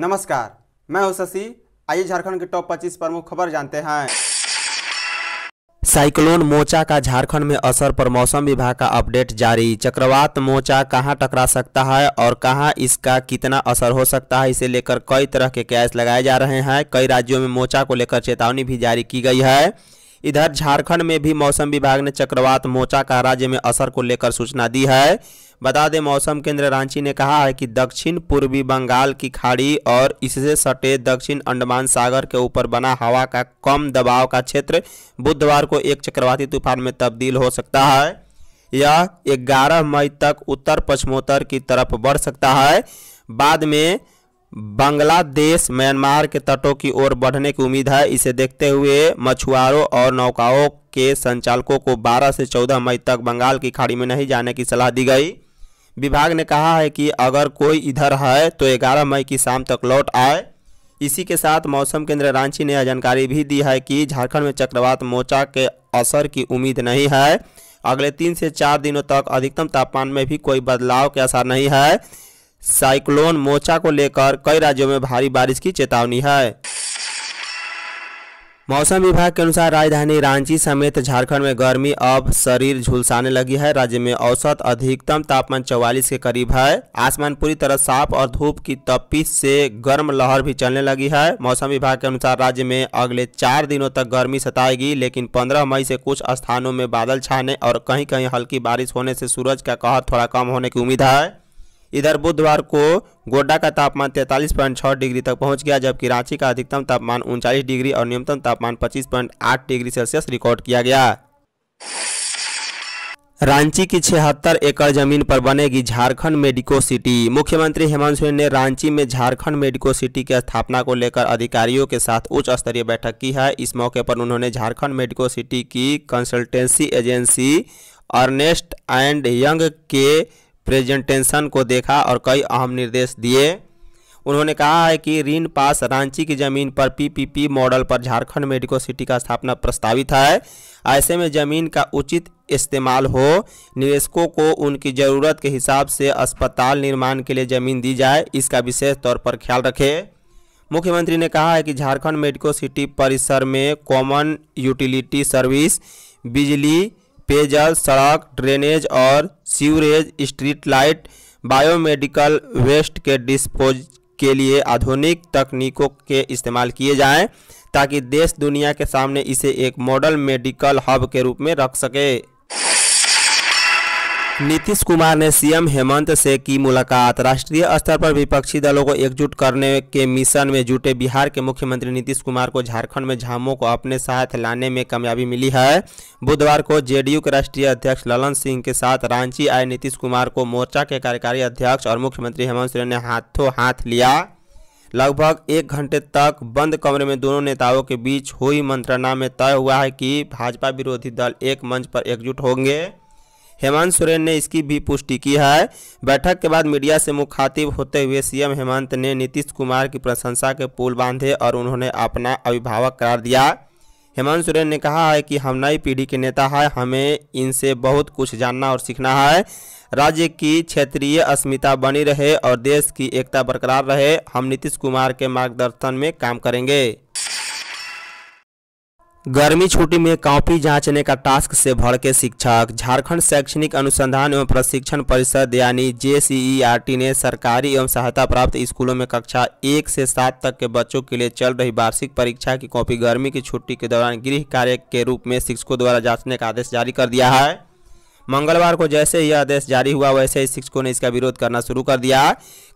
नमस्कार मैं हूं शशि आइए झारखंड के टॉप 25 प्रमुख खबर जानते हैं साइक्लोन मोचा का झारखंड में असर पर मौसम विभाग का अपडेट जारी चक्रवात मोचा कहां टकरा सकता है और कहां इसका कितना असर हो सकता है इसे लेकर कई तरह के कैस लगाए जा रहे हैं कई राज्यों में मोचा को लेकर चेतावनी भी जारी की गई है इधर झारखंड में भी मौसम विभाग ने चक्रवात मोचा का राज्य में असर को लेकर सूचना दी है बता दें मौसम केंद्र रांची ने कहा है कि दक्षिण पूर्वी बंगाल की खाड़ी और इससे सटे दक्षिण अंडमान सागर के ऊपर बना हवा का कम दबाव का क्षेत्र बुधवार को एक चक्रवाती तूफान में तब्दील हो सकता है यह 11 मई तक उत्तर पश्चिमोत्तर की तरफ बढ़ सकता है बाद में बांग्लादेश म्यांमार के तटों की ओर बढ़ने की उम्मीद है इसे देखते हुए मछुआरों और नौकाओं के संचालकों को 12 से 14 मई तक बंगाल की खाड़ी में नहीं जाने की सलाह दी गई विभाग ने कहा है कि अगर कोई इधर है तो 11 मई की शाम तक लौट आए इसी के साथ मौसम केंद्र रांची ने यह जानकारी भी दी है कि झारखंड में चक्रवात मोचा के असर की उम्मीद नहीं है अगले तीन से चार दिनों तक अधिकतम तापमान में भी कोई बदलाव के आसार नहीं है साइक्लोन मोचा को लेकर कई राज्यों में भारी बारिश की चेतावनी है मौसम विभाग के अनुसार राजधानी रांची समेत झारखंड में गर्मी अब शरीर झुलसाने लगी है राज्य में औसत अधिकतम तापमान 44 के करीब है आसमान पूरी तरह साफ और धूप की तपिश से गर्म लहर भी चलने लगी है मौसम विभाग के अनुसार राज्य में अगले चार दिनों तक गर्मी सताएगी लेकिन 15 मई से कुछ स्थानों में बादल छाने और कहीं कहीं हल्की बारिश होने से सूरज का कहर थोड़ा कम होने की उम्मीद है इधर बुधवार को गोड्डा का तापमान तैंतालीस पॉइंट छः डिग्री तक पहुंच गया जबकि रांची का अधिकतम तापमान उनचालीस डिग्री और न्यूनतम तापमान पच्चीस पॉइंट आठ डिग्री सेल्सियस रिकॉर्ड किया गया रांची की छिहत्तर एकड़ जमीन पर बनेगी झारखंड मेडिको सिटी मुख्यमंत्री हेमंत सोरेन ने रांची में झारखंड मेडिको सिटी की स्थापना को लेकर अधिकारियों के साथ उच्च स्तरीय बैठक की है इस मौके पर उन्होंने झारखंड मेडिको सिटी की consultancy agency Ernst and Young के प्रेजेंटेशन को देखा और कई अहम निर्देश दिए उन्होंने कहा है कि ऋण पास रांची की जमीन पर पीपीपी मॉडल पर झारखंड मेडिकल सिटी का स्थापना प्रस्तावित है ऐसे में जमीन का उचित इस्तेमाल हो निवेशकों को उनकी ज़रूरत के हिसाब से अस्पताल निर्माण के लिए ज़मीन दी जाए इसका विशेष तौर पर ख्याल रखें मुख्यमंत्री ने कहा है कि झारखंड मेडिकल सिटी परिसर में कॉमन यूटिलिटी सर्विस बिजली पेयजल सड़क ड्रेनेज और sewerage street light biomedical waste के डिस्पोज के लिए आधुनिक तकनीकों के इस्तेमाल किए जाएं ताकि देश दुनिया के सामने इसे एक मॉडल मेडिकल हब के रूप में रख सके नीतीश कुमार ने सीएम हेमंत से की मुलाकात राष्ट्रीय स्तर पर विपक्षी दलों को एकजुट करने के मिशन में जुटे बिहार के मुख्यमंत्री नीतीश कुमार को झारखंड में झामों को अपने साथ लाने में कामयाबी मिली है बुधवार को जेडीयू के राष्ट्रीय अध्यक्ष ललन सिंह के साथ रांची आए नीतीश कुमार को मोर्चा के कार्यकारी अध्यक्ष और मुख्यमंत्री हेमंत सोरेन ने हाथों हाथ लिया लगभग एक घंटे तक बंद कमरे में दोनों नेताओं के बीच हुई मंत्रणा में तय हुआ है कि भाजपा विरोधी दल एक मंच पर एकजुट होंगे हेमंत सोरेन ने इसकी भी पुष्टि की है बैठक के बाद मीडिया से मुखातिब होते हुए सीएम हेमंत ने नीतीश कुमार की प्रशंसा के पुल बांधे और उन्होंने अपना अभिभावक करार दिया हेमंत सोरेन ने कहा है कि हम नई पीढ़ी के नेता हैं हमें इनसे बहुत कुछ जानना और सीखना है राज्य की क्षेत्रीय अस्मिता बनी रहे और देश की एकता बरकरार रहे हम नीतीश कुमार के मार्गदर्शन में काम करेंगे गर्मी छुट्टी में कॉपी जांचने का टास्क से भर के शिक्षक झारखंड शैक्षणिक अनुसंधान एवं प्रशिक्षण परिषद यानी जे ने सरकारी एवं सहायता प्राप्त स्कूलों में कक्षा एक से सात तक के बच्चों के लिए चल रही वार्षिक परीक्षा की कॉपी गर्मी की छुट्टी के दौरान गृह कार्य के रूप में शिक्षकों द्वारा जांचने का आदेश जारी कर दिया है मंगलवार को जैसे ही आदेश जारी हुआ वैसे ही शिक्षकों ने इसका विरोध करना शुरू कर दिया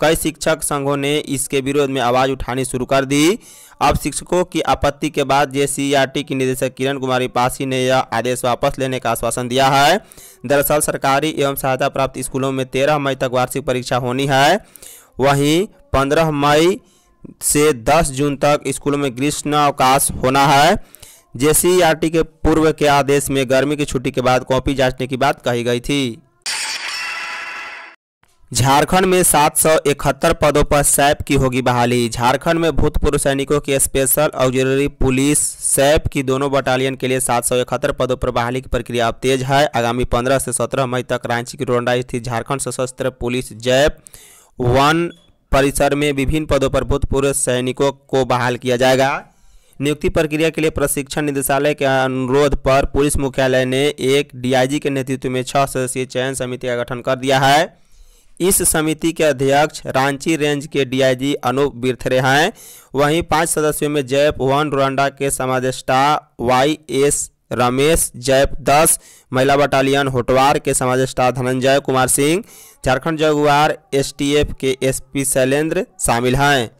कई शिक्षक संघों ने इसके विरोध में आवाज़ उठानी शुरू कर दी अब शिक्षकों की आपत्ति के बाद जेसीईआरटी की निदेशक किरण कुमारी पासी ने यह आदेश वापस लेने का आश्वासन दिया है दरअसल सरकारी एवं सहायता प्राप्त स्कूलों में तेरह मई तक वार्षिक परीक्षा होनी है वहीं पंद्रह मई से दस जून तक स्कूलों में ग्रीष्मावकाश होना है जेसीईआरटी के पूर्व के आदेश में गर्मी की छुट्टी के बाद कॉपी जांचने की बात कही गई थी झारखंड में सात पदों पर सैप की होगी बहाली झारखंड में भूतपूर्व सैनिकों की स्पेशल ऑक्जिलरी पुलिस सैप की दोनों बटालियन के लिए सात पदों पर बहाली की प्रक्रिया अब तेज है आगामी 15 से 17 मई तक रांची की रोंडा स्थित झारखंड सशस्त्र पुलिस जैप वन परिसर में विभिन्न पदों पर भूतपूर्व सैनिकों को बहाल किया जाएगा नियुक्ति प्रक्रिया के लिए प्रशिक्षण निदेशालय के अनुरोध पर पुलिस मुख्यालय ने एक डीआईजी के नेतृत्व में छह सदस्यीय चयन समिति का गठन कर दिया है इस समिति के अध्यक्ष रांची रेंज के डीआईजी अनूप बिरथरे हैं वहीं पांच सदस्यों में जैप वन रोंडा के समादेष्टा वाई एस रमेश जैप दस महिला बटालियन होटवार के समाजेष्टा धनंजय कुमार सिंह झारखंड जगुआर एसटीएफ के एसपी शैलेंद्र शामिल हैं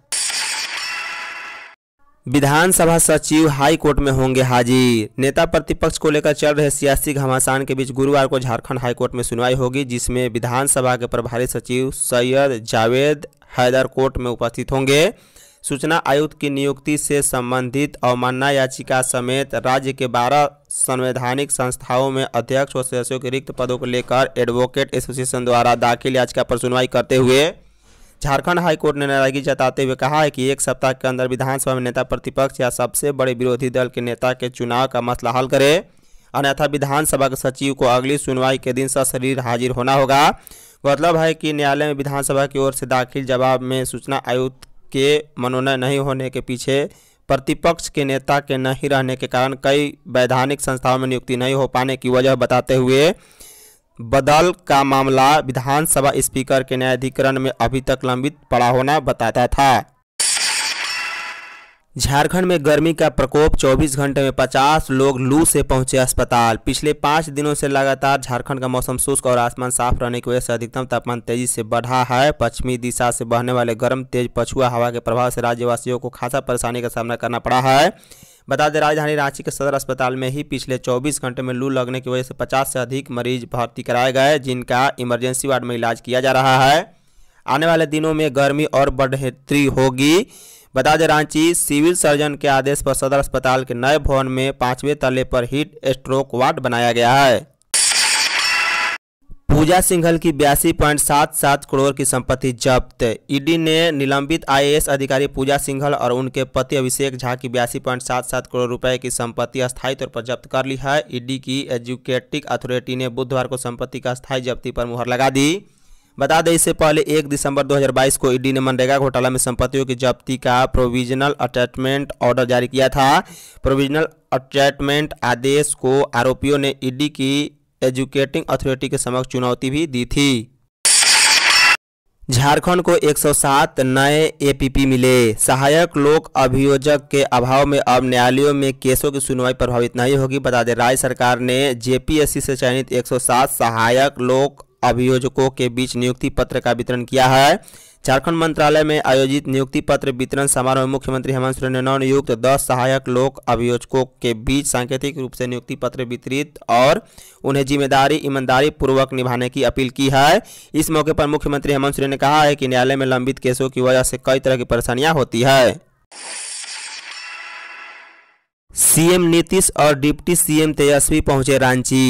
विधानसभा सचिव हाई कोर्ट में होंगे हाजिर नेता प्रतिपक्ष को लेकर चल रहे सियासी घमासान के बीच गुरुवार को झारखंड हाई कोर्ट में सुनवाई होगी जिसमें विधानसभा के प्रभारी सचिव सैयद जावेद हैदर कोर्ट में उपस्थित होंगे सूचना आयुक्त की नियुक्ति से संबंधित अवमानना याचिका समेत राज्य के 12 संवैधानिक संस्थाओं में अध्यक्ष और सदस्यों के रिक्त पदों को लेकर एडवोकेट एसोसिएशन द्वारा दाखिल याचिका पर सुनवाई करते हुए झारखंड हाईकोर्ट ने नाराजगी जताते हुए कहा है कि एक सप्ताह के अंदर विधानसभा में नेता प्रतिपक्ष या सबसे बड़े विरोधी दल के नेता के चुनाव का मसला हल करे अन्यथा विधानसभा के सचिव को अगली सुनवाई के दिन सशरीर हाजिर होना होगा गौरतलब है कि न्यायालय में विधानसभा की ओर से दाखिल जवाब में सूचना आयुक्त के मनोनयन नहीं होने के पीछे प्रतिपक्ष के नेता के नहीं रहने के कारण कई वैधानिक संस्थाओं में नियुक्ति नहीं हो पाने की वजह बताते हुए बदल का मामला विधानसभा स्पीकर के न्यायाधिकरण में अभी तक लंबित पड़ा होना बताता था झारखंड में गर्मी का प्रकोप 24 घंटे में 50 लोग लू से पहुंचे अस्पताल पिछले पाँच दिनों से लगातार झारखंड का मौसम शुष्क और आसमान साफ रहने की वजह से अधिकतम तापमान तेजी से बढ़ा है पश्चिमी दिशा से बहने वाले गर्म तेज पछुआ हवा के प्रभाव से राज्यवासियों को खासा परेशानी का सामना करना पड़ा है बता दें राजधानी रांची के सदर अस्पताल में ही पिछले 24 घंटे में लू लगने की वजह से 50 से अधिक मरीज भर्ती कराए गए जिनका इमरजेंसी वार्ड में इलाज किया जा रहा है आने वाले दिनों में गर्मी और बढ़ोतरी होगी बता दें रांची सिविल सर्जन के आदेश पर सदर अस्पताल के नए भवन में पाँचवें तले पर हीट स्ट्रोक वार्ड बनाया गया है पूजा सिंघल की बयासी पॉइंट सात सात करोड़ की संपत्ति जब्त ईडी ने निलंबित आईएएस अधिकारी पूजा सिंघल और उनके पति अभिषेक झा की बयासी पॉइंट सात सात करोड़ रुपए की संपत्ति अस्थायी तौर पर जब्त कर ली है ईडी की एजुकेटिव अथॉरिटी ने बुधवार को संपत्ति का स्थायी जब्ती पर मुहर लगा दी बता दें इससे पहले एक दिसंबर 2022 को ईडी ने मनरेगा घोटाला में संपत्तियों की जब्ती का प्रोविजनल अटैचमेंट ऑर्डर जारी किया था प्रोविजनल अटैचमेंट आदेश को आरोपियों ने ईडी की एजुकेटिंग अथॉरिटी के समक्ष चुनौती भी दी थी झारखंड को 107 नए एपीपी मिले सहायक लोक अभियोजक के अभाव में अब न्यायालयों में केसों की सुनवाई प्रभावित नहीं होगी बता दें राज्य सरकार ने जेपीएससी से चयनित 107 सहायक लोक अभियोजकों के बीच नियुक्ति पत्र का वितरण किया है झारखंड मंत्रालय में आयोजित नियुक्ति पत्र वितरण समारोह में मुख्यमंत्री हेमंत सोरेन ने नवनियुक्त दस सहायक लोक अभियोजकों के बीच सांकेतिक रूप से नियुक्ति पत्र वितरित और उन्हें जिम्मेदारी ईमानदारी पूर्वक निभाने की अपील की है इस मौके पर मुख्यमंत्री हेमंत सोरेन ने कहा है कि न्यायालय में लंबित केसों की वजह से कई तरह की परेशानियाँ होती है सीएम नीतीश और डिप्टी सीएम तेजस्वी पहुंचे रांची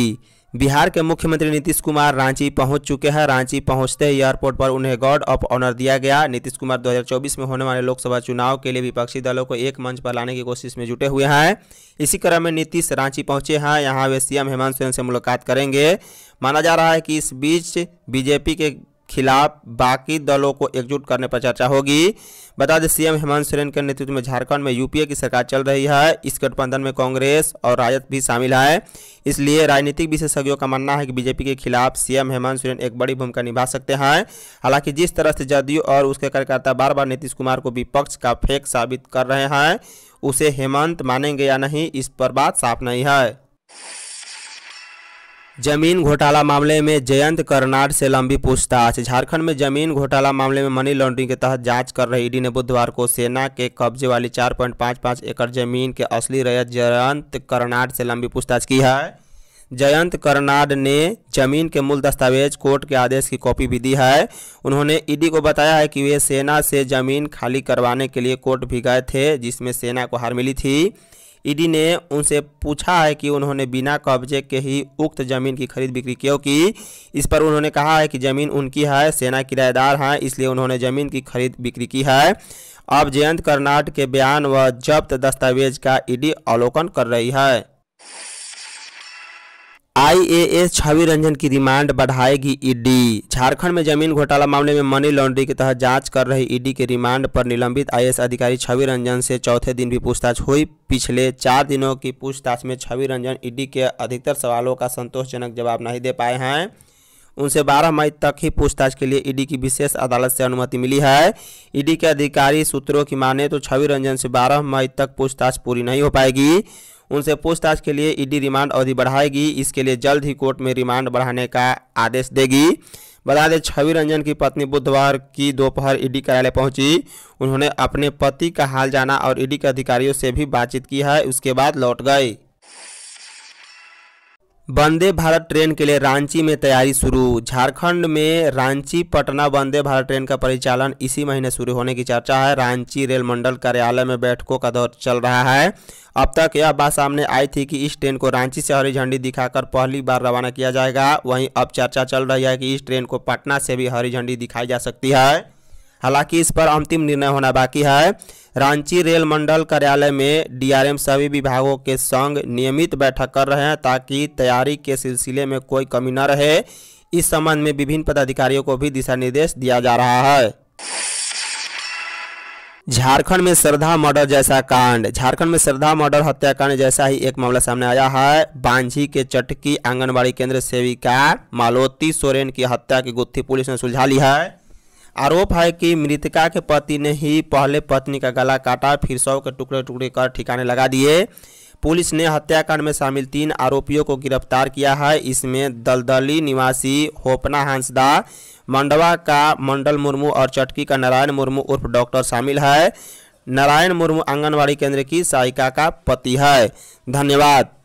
बिहार के मुख्यमंत्री नीतीश कुमार रांची पहुंच चुके हैं रांची पहुंचते ही एयरपोर्ट पर उन्हें गार्ड ऑफ ऑनर दिया गया नीतीश कुमार 2024 में होने वाले लोकसभा चुनाव के लिए विपक्षी दलों को एक मंच पर लाने की कोशिश में जुटे हुए हैं इसी क्रम में नीतीश रांची पहुंचे हैं यहाँ वे सीएम हेमंत सोरेन से मुलाकात करेंगे माना जा रहा है कि इस बीच बीजेपी के खिलाफ बाकी दलों को एकजुट करने पर चर्चा होगी बता दें सीएम हेमंत सोरेन के नेतृत्व में झारखंड में यूपीए की सरकार चल रही है इस गठबंधन में कांग्रेस और राजद भी शामिल है इसलिए राजनीतिक विशेषज्ञों का मानना है कि बीजेपी के खिलाफ सीएम हेमंत सोरेन एक बड़ी भूमिका निभा सकते हैं हालांकि जिस तरह से जदयू और उसके कार्यकर्ता बार बार नीतीश कुमार को विपक्ष का फेक साबित कर रहे हैं उसे हेमंत मानेंगे या नहीं इस पर बात साफ नहीं है जमीन घोटाला मामले में जयंत करनाड से लंबी पूछताछ झारखंड में जमीन घोटाला मामले में मनी लॉन्ड्रिंग के तहत जांच कर रही ईडी ने बुधवार को सेना के कब्जे वाली 4.55 एकड़ जमीन के असली रैयत जयंत करनाड से लंबी पूछताछ की है जयंत करनाड ने जमीन के मूल दस्तावेज कोर्ट के आदेश की कॉपी भी दी है उन्होंने ईडी को बताया है कि वे सेना से जमीन खाली करवाने के लिए कोर्ट भी गए थे जिसमें सेना को हार मिली थी ईडी ने उनसे पूछा है कि उन्होंने बिना कब्जे के ही उक्त जमीन की खरीद बिक्री क्यों की इस पर उन्होंने कहा है कि जमीन उनकी है सेना किराएदार हैं इसलिए उन्होंने जमीन की खरीद बिक्री की है अब जयंत कर्नाट के बयान व जब्त दस्तावेज का ईडी अवलोकन कर रही है आईएएस छवि रंजन की रिमांड बढ़ाएगी ईडी झारखंड में जमीन घोटाला मामले में मनी लॉन्ड्रिंग के तहत जांच कर रही ईडी के रिमांड पर निलंबित आईएएस अधिकारी छवि रंजन से चौथे दिन भी पूछताछ हुई पिछले चार दिनों की पूछताछ में छवि रंजन ईडी के अधिकतर सवालों का संतोषजनक जवाब नहीं दे पाए हैं उनसे 12 मई तक ही पूछताछ के लिए ईडी की विशेष अदालत से अनुमति मिली है ईडी के अधिकारी सूत्रों की माने तो छवि रंजन से 12 मई तक पूछताछ पूरी नहीं हो पाएगी उनसे पूछताछ के लिए ईडी रिमांड अवधि बढ़ाएगी इसके लिए जल्द ही कोर्ट में रिमांड बढ़ाने का आदेश देगी बता दें छवि रंजन की पत्नी बुधवार की दोपहर ईडी कार्यालय पहुंची उन्होंने अपने पति का हाल जाना और ईडी के अधिकारियों से भी बातचीत की है उसके बाद लौट गई वंदे भारत ट्रेन के लिए रांची में तैयारी शुरू झारखंड में रांची पटना वंदे भारत ट्रेन का परिचालन इसी महीने शुरू होने की चर्चा है रांची रेल मंडल कार्यालय में बैठकों का दौर चल रहा है अब तक यह बात सामने आई थी कि इस ट्रेन को रांची से हरी झंडी दिखाकर पहली बार रवाना किया जाएगा वहीं अब चर्चा चल रही है कि इस ट्रेन को पटना से भी हरी झंडी दिखाई जा सकती है हालांकि इस पर अंतिम निर्णय होना बाकी है रांची रेल मंडल कार्यालय में डीआरएम सभी विभागों के संग नियमित बैठक कर रहे हैं ताकि तैयारी के सिलसिले में कोई कमी न रहे इस संबंध में विभिन्न पदाधिकारियों को भी दिशा निर्देश दिया जा रहा है झारखंड में श्रद्धा मर्डर जैसा कांड झारखंड में श्रद्धा मर्डर हत्याकांड जैसा ही एक मामला सामने आया है बांझी के चटकी आंगनबाड़ी केंद्र सेविका मालोती सोरेन की हत्या की गुत्थी पुलिस ने सुलझा ली है आरोप है कि मृतका के पति ने ही पहले पत्नी का गला काटा फिर शव के टुकड़े टुकड़े कर ठिकाने लगा दिए पुलिस ने हत्याकांड में शामिल तीन आरोपियों को गिरफ्तार किया है इसमें दलदली निवासी होपना हंसदा मंडवा का मंडल मुर्मू और चटकी का नारायण मुर्मू उर्फ डॉक्टर शामिल है नारायण मुर्मू आंगनबाड़ी केंद्र की सहायिका का पति है धन्यवाद